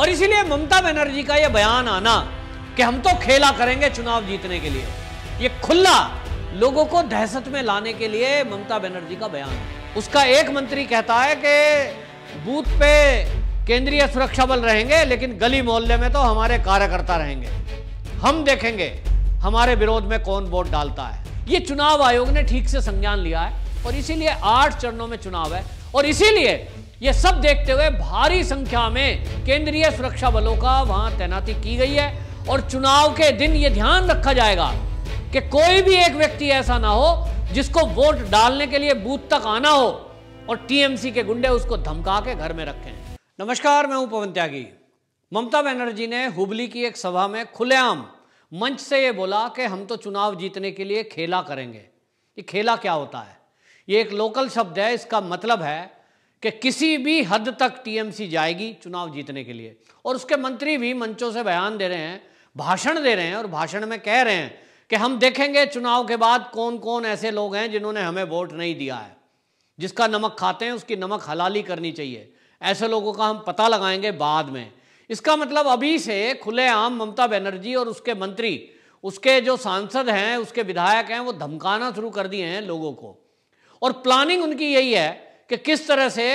और इसीलिए ममता बनर्जी का यह बयान आना कि हम तो खेला करेंगे चुनाव जीतने के लिए यह खुला लोगों को दहशत में लाने के लिए ममता बनर्जी का बयान उसका एक मंत्री कहता है कि बूथ पे केंद्रीय सुरक्षा बल रहेंगे लेकिन गली मोहल्ले में तो हमारे कार्यकर्ता रहेंगे हम देखेंगे हमारे विरोध में कौन वोट डालता है ये चुनाव आयोग ने ठीक से संज्ञान लिया है और इसीलिए आठ चरणों में चुनाव है और इसीलिए ये सब देखते हुए भारी संख्या में केंद्रीय सुरक्षा बलों का वहां तैनाती की गई है और चुनाव के दिन ये ध्यान रखा जाएगा कि कोई भी एक व्यक्ति ऐसा ना हो जिसको वोट डालने के लिए बूथ तक आना हो और टीएमसी के गुंडे उसको धमका के घर में रखें नमस्कार मैं हूं पवन त्यागी ममता बनर्जी ने हुबली की एक सभा में खुलेआम मंच से ये बोला कि हम तो चुनाव जीतने के लिए खेला करेंगे ये खेला क्या होता है ये एक लोकल शब्द है इसका मतलब है कि किसी भी हद तक टीएमसी जाएगी चुनाव जीतने के लिए और उसके मंत्री भी मंचों से बयान दे रहे हैं भाषण दे रहे हैं और भाषण में कह रहे हैं कि हम देखेंगे चुनाव के बाद कौन कौन ऐसे लोग हैं जिन्होंने हमें वोट नहीं दिया है जिसका नमक खाते हैं उसकी नमक हलाली करनी चाहिए ऐसे लोगों का हम पता लगाएंगे बाद में इसका मतलब अभी से खुलेआम ममता बनर्जी और उसके मंत्री उसके जो सांसद हैं उसके विधायक हैं वो धमकाना शुरू कर दिए हैं लोगों को और प्लानिंग उनकी यही है कि किस तरह से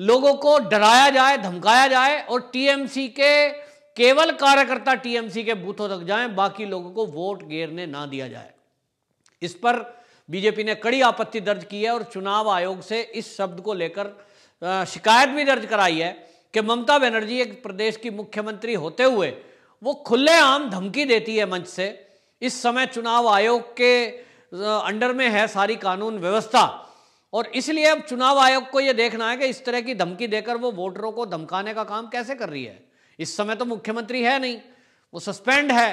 लोगों को डराया जाए धमकाया जाए और टीएमसी के केवल कार्यकर्ता टीएमसी के बूथों तक जाएं बाकी लोगों को वोट गेरने ना दिया जाए इस पर बीजेपी ने कड़ी आपत्ति दर्ज की है और चुनाव आयोग से इस शब्द को लेकर शिकायत भी दर्ज कराई है कि ममता बनर्जी एक प्रदेश की मुख्यमंत्री होते हुए वो खुलेआम धमकी देती है मंच से इस समय चुनाव आयोग के अंडर में है सारी कानून व्यवस्था और इसलिए अब चुनाव आयोग को यह देखना है कि इस तरह की धमकी देकर वो वोटरों को धमकाने का काम कैसे कर रही है इस समय तो मुख्यमंत्री है नहीं वो सस्पेंड है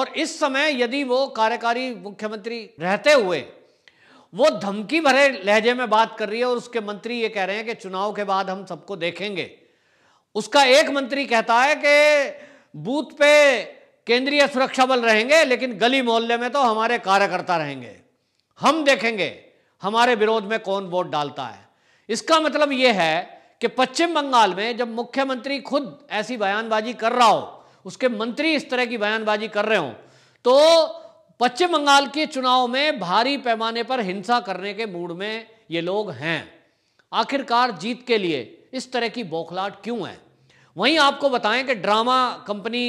और इस समय यदि वो कार्यकारी मुख्यमंत्री रहते हुए वो धमकी भरे लहजे में बात कर रही है और उसके मंत्री ये कह रहे हैं कि चुनाव के बाद हम सबको देखेंगे उसका एक मंत्री कहता है कि बूथ पे केंद्रीय सुरक्षा बल रहेंगे लेकिन गली मोहल्ले में तो हमारे कार्यकर्ता रहेंगे हम देखेंगे हमारे विरोध में कौन वोट डालता है इसका मतलब यह है कि पश्चिम बंगाल में जब मुख्यमंत्री खुद ऐसी बयानबाजी कर रहा हो उसके मंत्री इस तरह की बयानबाजी कर रहे हो तो पश्चिम बंगाल के चुनाव में भारी पैमाने पर हिंसा करने के मूड में ये लोग हैं आखिरकार जीत के लिए इस तरह की बौखलाट क्यों है वहीं आपको बताएं कि ड्रामा कंपनी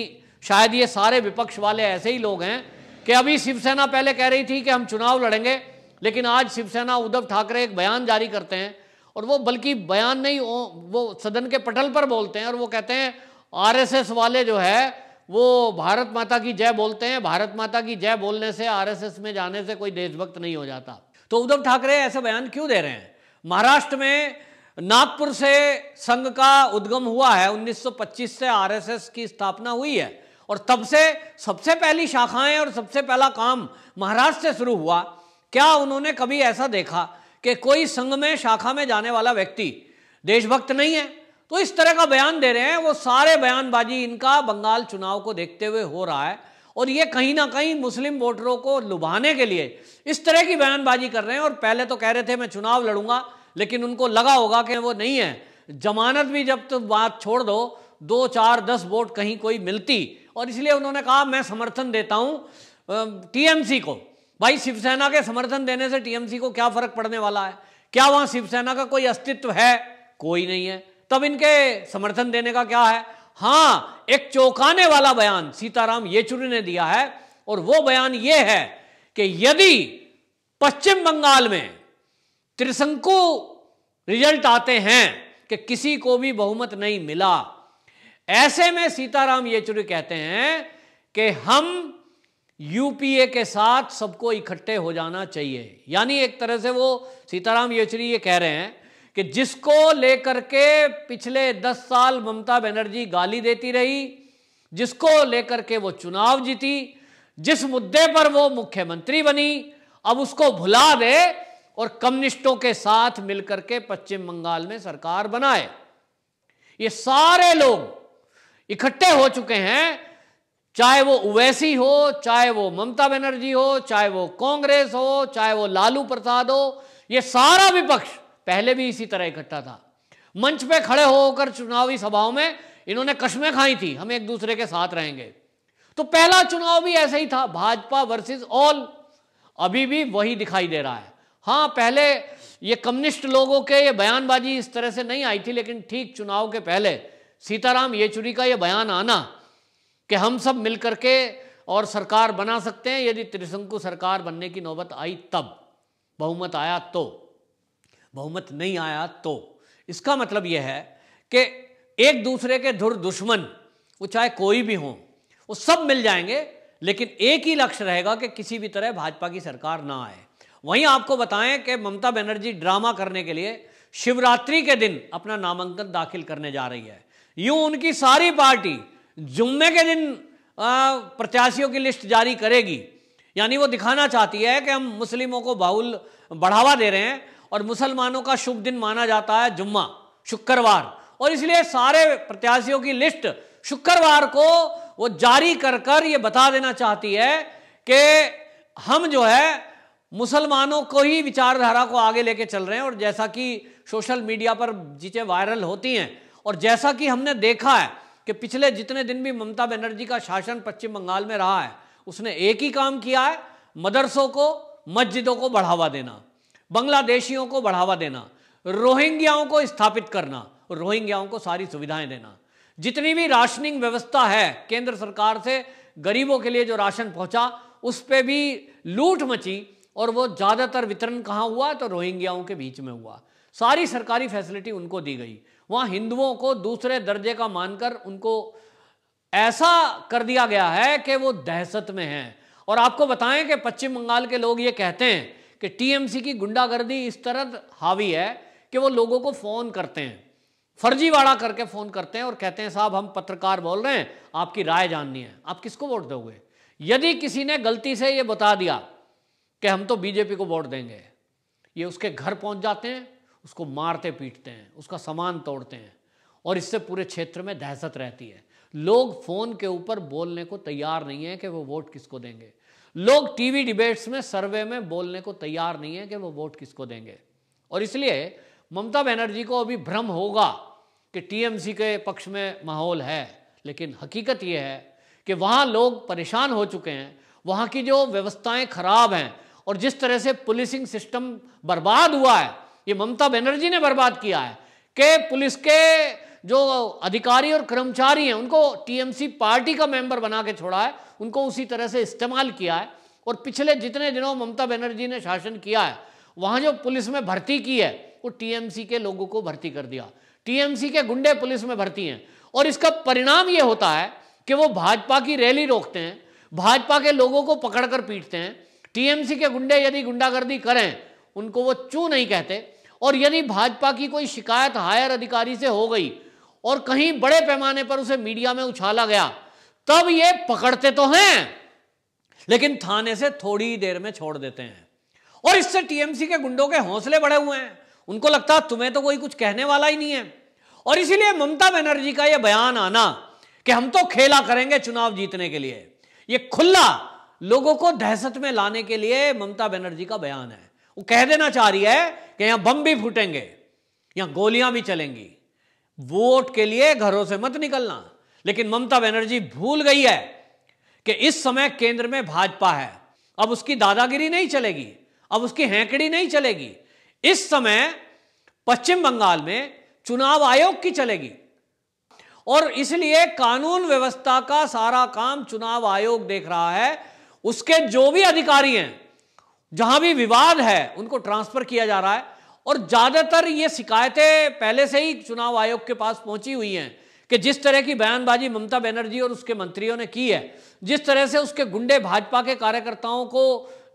शायद ये सारे विपक्ष वाले ऐसे ही लोग हैं कि अभी शिवसेना पहले कह रही थी कि हम चुनाव लड़ेंगे लेकिन आज शिवसेना उद्धव ठाकरे एक बयान जारी करते हैं और वो बल्कि बयान नहीं वो सदन के पटल पर बोलते हैं और वो कहते हैं आरएसएस वाले जो है वो भारत माता की जय बोलते हैं भारत माता की जय बोलने से आरएसएस में जाने से कोई देशभक्त नहीं हो जाता तो उद्धव ठाकरे ऐसे बयान क्यों दे रहे हैं महाराष्ट्र में नागपुर से संघ का उद्गम हुआ है 1925 से आरएसएस की स्थापना हुई है और तब से सबसे पहली शाखाएं और सबसे पहला काम महाराष्ट्र से शुरू हुआ क्या उन्होंने कभी ऐसा देखा कि कोई संघ में शाखा में जाने वाला व्यक्ति देशभक्त नहीं है तो इस तरह का बयान दे रहे हैं वो सारे बयानबाजी इनका बंगाल चुनाव को देखते हुए हो रहा है और ये कहीं ना कहीं मुस्लिम वोटरों को लुभाने के लिए इस तरह की बयानबाजी कर रहे हैं और पहले तो कह रहे थे मैं चुनाव लड़ूंगा लेकिन उनको लगा होगा कि वो नहीं है जमानत भी जब तो बात छोड़ दो दो चार दस वोट कहीं कोई मिलती और इसलिए उन्होंने कहा मैं समर्थन देता हूं टीएमसी को भाई शिवसेना के समर्थन देने से टीएमसी को क्या फर्क पड़ने वाला है क्या वहां शिवसेना का कोई अस्तित्व है कोई नहीं है तब इनके समर्थन देने का क्या है हाँ एक चौंकाने वाला बयान सीताराम येचुरी ने दिया है और वो बयान ये है कि यदि पश्चिम बंगाल में त्रिशंकु रिजल्ट आते हैं कि किसी को भी बहुमत नहीं मिला ऐसे में सीताराम येचुरी कहते हैं कि हम यूपीए के साथ सबको इकट्ठे हो जाना चाहिए यानी एक तरह से वो सीताराम येचुरी ये कह रहे हैं कि जिसको लेकर के पिछले दस साल ममता बनर्जी गाली देती रही जिसको लेकर के वो चुनाव जीती जिस मुद्दे पर वो मुख्यमंत्री बनी अब उसको भुला दे और कम्युनिस्टों के साथ मिलकर के पश्चिम बंगाल में सरकार बनाए ये सारे लोग इकट्ठे हो चुके हैं चाहे वो उवैसी हो चाहे वो ममता बनर्जी हो चाहे वो कांग्रेस हो चाहे वो लालू प्रसाद हो ये सारा विपक्ष पहले भी इसी तरह इकट्ठा था मंच पे खड़े होकर चुनावी सभाओं में इन्होंने कश्में खाई थी हम एक दूसरे के साथ रहेंगे तो पहला चुनाव भी ऐसा ही था भाजपा वर्सेस ऑल अभी भी वही दिखाई दे रहा है हाँ पहले ये कम्युनिस्ट लोगों के ये बयानबाजी इस तरह से नहीं आई थी लेकिन ठीक चुनाव के पहले सीताराम येचुरी का ये बयान आना कि हम सब मिलकर के और सरकार बना सकते हैं यदि त्रिशंकु सरकार बनने की नौबत आई तब बहुमत आया तो बहुमत नहीं आया तो इसका मतलब यह है कि एक दूसरे के धुर दुश्मन वो चाहे कोई भी हो वो सब मिल जाएंगे लेकिन एक ही लक्ष्य रहेगा कि किसी भी तरह भाजपा की सरकार ना आए वहीं आपको बताएं कि ममता बनर्जी ड्रामा करने के लिए शिवरात्रि के दिन अपना नामांकन दाखिल करने जा रही है यूं उनकी सारी पार्टी जुम्मे के दिन प्रत्याशियों की लिस्ट जारी करेगी यानी वो दिखाना चाहती है कि हम मुस्लिमों को बाउल बढ़ावा दे रहे हैं और मुसलमानों का शुभ दिन माना जाता है जुम्मा शुक्रवार और इसलिए सारे प्रत्याशियों की लिस्ट शुक्रवार को वो जारी कर कर ये बता देना चाहती है कि हम जो है मुसलमानों को ही विचारधारा को आगे लेके चल रहे हैं और जैसा कि सोशल मीडिया पर चीज़ें वायरल होती हैं और जैसा कि हमने देखा है कि पिछले जितने दिन भी ममता बनर्जी का शासन पश्चिम बंगाल में रहा है उसने एक ही काम किया है मदरसों को मस्जिदों को बढ़ावा देना बांग्लादेशियों को बढ़ावा देना रोहिंग्याओं को स्थापित करना रोहिंग्याओं को सारी सुविधाएं देना जितनी भी राशनिंग व्यवस्था है केंद्र सरकार से गरीबों के लिए जो राशन पहुंचा उस पर भी लूट मची और वो ज़्यादातर वितरण कहाँ हुआ तो रोहिंग्याओं के बीच में हुआ सारी सरकारी फैसिलिटी उनको दी गई वहाँ हिंदुओं को दूसरे दर्जे का मानकर उनको ऐसा कर दिया गया है कि वो दहशत में हैं और आपको बताएं कि पश्चिम बंगाल के लोग ये कहते हैं कि टीएमसी की गुंडागर्दी इस तरह हावी है कि वो लोगों को फ़ोन करते हैं फर्जीवाड़ा करके फ़ोन करते हैं और कहते हैं साहब हम पत्रकार बोल रहे हैं आपकी राय जाननी है आप किसको वोट दोगे यदि किसी ने गलती से ये बता दिया कि हम तो बीजेपी को वोट देंगे ये उसके घर पहुंच जाते हैं उसको मारते पीटते हैं उसका सामान तोड़ते हैं और इससे पूरे क्षेत्र में दहशत रहती है लोग फ़ोन के ऊपर बोलने को तैयार नहीं है कि वो वोट किसको देंगे लोग टीवी डिबेट्स में सर्वे में बोलने को तैयार नहीं है कि वो वोट किसको देंगे और इसलिए ममता बनर्जी को अभी भ्रम होगा कि टीएमसी के पक्ष में माहौल है लेकिन हकीकत यह है कि वहां लोग परेशान हो चुके हैं वहाँ की जो व्यवस्थाएं खराब हैं और जिस तरह से पुलिसिंग सिस्टम बर्बाद हुआ है ये ममता बनर्जी ने बर्बाद किया है कि पुलिस के जो अधिकारी और कर्मचारी हैं उनको टीएमसी पार्टी का मेंबर बना के छोड़ा है उनको उसी तरह से इस्तेमाल किया है और पिछले जितने दिनों ममता बनर्जी ने शासन किया है वहाँ जो पुलिस में भर्ती की है वो टीएमसी के लोगों को भर्ती कर दिया टीएमसी के गुंडे पुलिस में भर्ती हैं और इसका परिणाम ये होता है कि वो भाजपा की रैली रोकते हैं भाजपा के लोगों को पकड़कर पीटते हैं टीएमसी के गुंडे यदि गुंडागर्दी करें उनको वो चू नहीं कहते और यदि भाजपा की कोई शिकायत हायर अधिकारी से हो गई और कहीं बड़े पैमाने पर उसे मीडिया में उछाला गया तब ये पकड़ते तो हैं लेकिन थाने से थोड़ी देर में छोड़ देते हैं और इससे टीएमसी के गुंडों के हौसले बढ़े हुए हैं उनको लगता है तुम्हें तो कोई कुछ कहने वाला ही नहीं है और इसीलिए ममता बनर्जी का यह बयान आना कि हम तो खेला करेंगे चुनाव जीतने के लिए यह खुला लोगों को दहशत में लाने के लिए ममता बनर्जी का बयान है वो कह देना चाह रही है कि यहां बम भी फूटेंगे यहां गोलियां भी चलेंगी वोट के लिए घरों से मत निकलना लेकिन ममता बनर्जी भूल गई है कि इस समय केंद्र में भाजपा है अब उसकी दादागिरी नहीं चलेगी अब उसकी हैंकड़ी नहीं चलेगी इस समय पश्चिम बंगाल में चुनाव आयोग की चलेगी और इसलिए कानून व्यवस्था का सारा काम चुनाव आयोग देख रहा है उसके जो भी अधिकारी हैं जहां भी विवाद है उनको ट्रांसफर किया जा रहा है और ज्यादातर ये शिकायतें पहले से ही चुनाव आयोग के पास पहुंची हुई हैं कि जिस तरह की बयानबाजी ममता बनर्जी और उसके मंत्रियों ने की है जिस तरह से उसके गुंडे भाजपा के कार्यकर्ताओं को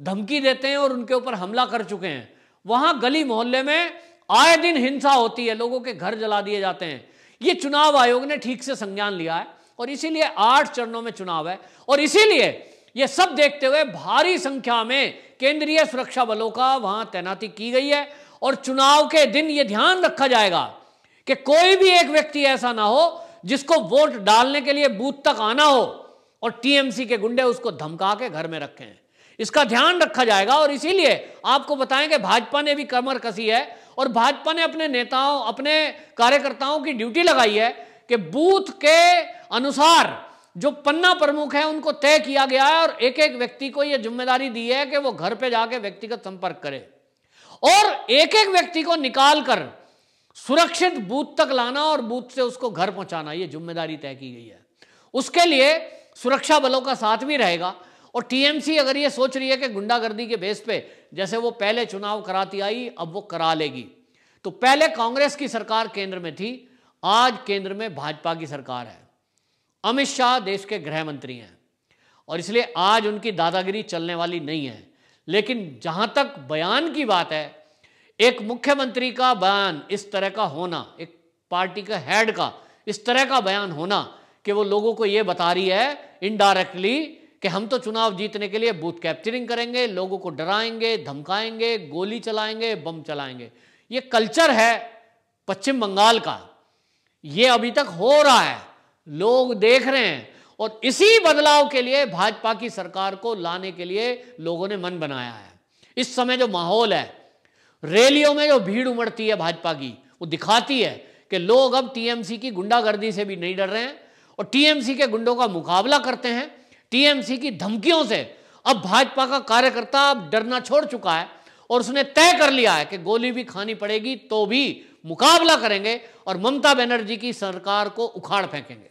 धमकी देते हैं और उनके ऊपर हमला कर चुके हैं वहां गली मोहल्ले में आए दिन हिंसा होती है लोगों के घर जला दिए जाते हैं ये चुनाव आयोग ने ठीक से संज्ञान लिया है और इसीलिए आठ चरणों में चुनाव है और इसीलिए ये सब देखते हुए भारी संख्या में केंद्रीय सुरक्षा बलों का वहां तैनाती की गई है और चुनाव के दिन यह ध्यान रखा जाएगा कि कोई भी एक व्यक्ति ऐसा ना हो जिसको वोट डालने के लिए बूथ तक आना हो और टीएमसी के गुंडे उसको धमका के घर में हैं इसका ध्यान रखा जाएगा और इसीलिए आपको बताएं कि भाजपा ने भी कमर कसी है और भाजपा ने अपने नेताओं अपने कार्यकर्ताओं की ड्यूटी लगाई है कि बूथ के अनुसार जो पन्ना प्रमुख है उनको तय किया गया है और एक एक व्यक्ति को यह जिम्मेदारी दी है कि वो घर पे जाके व्यक्तिगत संपर्क करे और एक एक व्यक्ति को निकाल कर सुरक्षित बूथ तक लाना और बूथ से उसको घर पहुंचाना यह जिम्मेदारी तय की गई है उसके लिए सुरक्षा बलों का साथ भी रहेगा और टीएमसी अगर ये सोच रही है कि गुंडागर्दी के बेस पे जैसे वो पहले चुनाव कराती आई अब वो करा लेगी तो पहले कांग्रेस की सरकार केंद्र में थी आज केंद्र में भाजपा की सरकार है अमित शाह देश के गृह मंत्री हैं और इसलिए आज उनकी दादागिरी चलने वाली नहीं है लेकिन जहां तक बयान की बात है एक मुख्यमंत्री का बयान इस तरह का होना एक पार्टी का हेड का इस तरह का बयान होना कि वो लोगों को ये बता रही है इनडायरेक्टली कि हम तो चुनाव जीतने के लिए बूथ कैप्चरिंग करेंगे लोगों को डराएंगे धमकाएंगे गोली चलाएंगे बम चलाएंगे ये कल्चर है पश्चिम बंगाल का ये अभी तक हो रहा है लोग देख रहे हैं और इसी बदलाव के लिए भाजपा की सरकार को लाने के लिए लोगों ने मन बनाया है इस समय जो माहौल है रैलियों में जो भीड़ उमड़ती है भाजपा की वो दिखाती है कि लोग अब टीएमसी की गुंडागर्दी से भी नहीं डर रहे हैं और टीएमसी के गुंडों का मुकाबला करते हैं टीएमसी की धमकियों से अब भाजपा का कार्यकर्ता अब डरना छोड़ चुका है और उसने तय कर लिया है कि गोली भी खानी पड़ेगी तो भी मुकाबला करेंगे और ममता बनर्जी की सरकार को उखाड़ फेंकेंगे